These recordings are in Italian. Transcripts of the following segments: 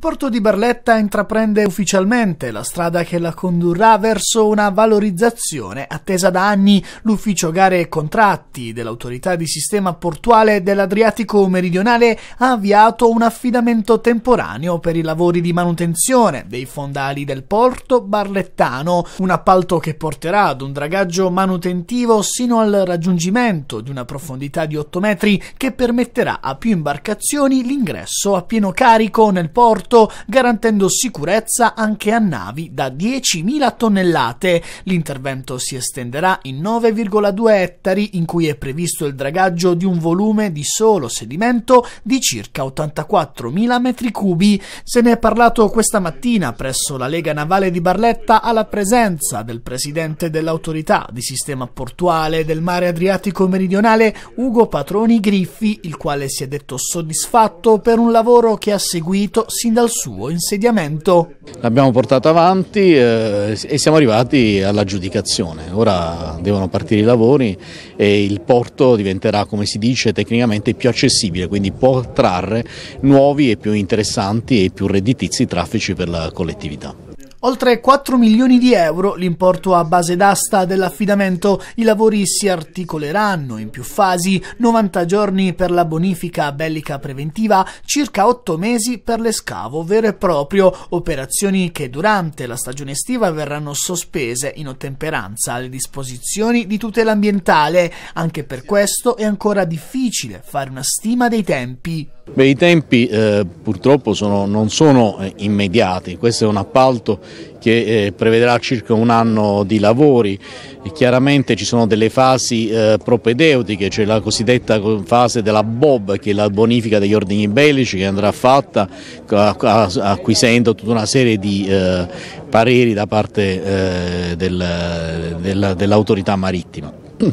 Il porto di Barletta intraprende ufficialmente la strada che la condurrà verso una valorizzazione attesa da anni l'ufficio gare e contratti dell'autorità di sistema portuale dell'Adriatico meridionale ha avviato un affidamento temporaneo per i lavori di manutenzione dei fondali del porto barlettano, un appalto che porterà ad un dragaggio manutentivo sino al raggiungimento di una profondità di 8 metri che permetterà a più imbarcazioni l'ingresso a pieno carico nel porto porto, garantendo sicurezza anche a navi da 10.000 tonnellate. L'intervento si estenderà in 9,2 ettari, in cui è previsto il dragaggio di un volume di solo sedimento di circa 84.000 metri cubi. Se ne è parlato questa mattina presso la Lega Navale di Barletta alla presenza del presidente dell'autorità di sistema portuale del mare Adriatico meridionale Ugo Patroni Griffi, il quale si è detto soddisfatto per un lavoro che ha seguito sin da dal suo insediamento. L'abbiamo portato avanti eh, e siamo arrivati all'aggiudicazione. Ora devono partire i lavori e il porto diventerà, come si dice, tecnicamente più accessibile, quindi può trarre nuovi e più interessanti e più redditizi traffici per la collettività. Oltre 4 milioni di euro l'importo a base d'asta dell'affidamento, i lavori si articoleranno in più fasi, 90 giorni per la bonifica bellica preventiva, circa 8 mesi per l'escavo vero e proprio, operazioni che durante la stagione estiva verranno sospese in ottemperanza alle disposizioni di tutela ambientale. Anche per questo è ancora difficile fare una stima dei tempi. Beh, I tempi eh, purtroppo sono, non sono eh, immediati, questo è un appalto che eh, prevederà circa un anno di lavori, e chiaramente ci sono delle fasi eh, propedeutiche, cioè la cosiddetta fase della BOB che è la bonifica degli ordini bellici che andrà fatta acquisendo tutta una serie di eh, pareri da parte eh, del, dell'autorità marittima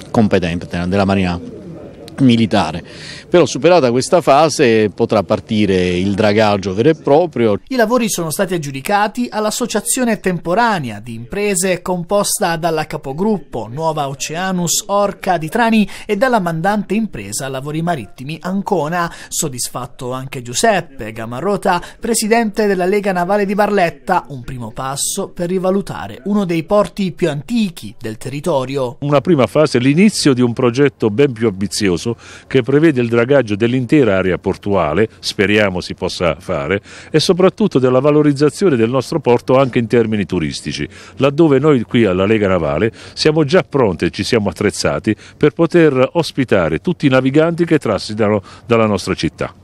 competente della Marina militare. Però superata questa fase potrà partire il dragaggio vero e proprio. I lavori sono stati aggiudicati all'associazione temporanea di imprese composta dalla capogruppo Nuova Oceanus Orca di Trani e dalla mandante impresa Lavori Marittimi Ancona, soddisfatto anche Giuseppe Gamarrota, presidente della Lega Navale di Barletta, un primo passo per rivalutare uno dei porti più antichi del territorio. Una prima fase, l'inizio di un progetto ben più ambizioso corso che prevede il dragaggio dell'intera area portuale, speriamo si possa fare, e soprattutto della valorizzazione del nostro porto anche in termini turistici, laddove noi qui alla Lega Navale siamo già pronti e ci siamo attrezzati per poter ospitare tutti i naviganti che transitano dalla nostra città.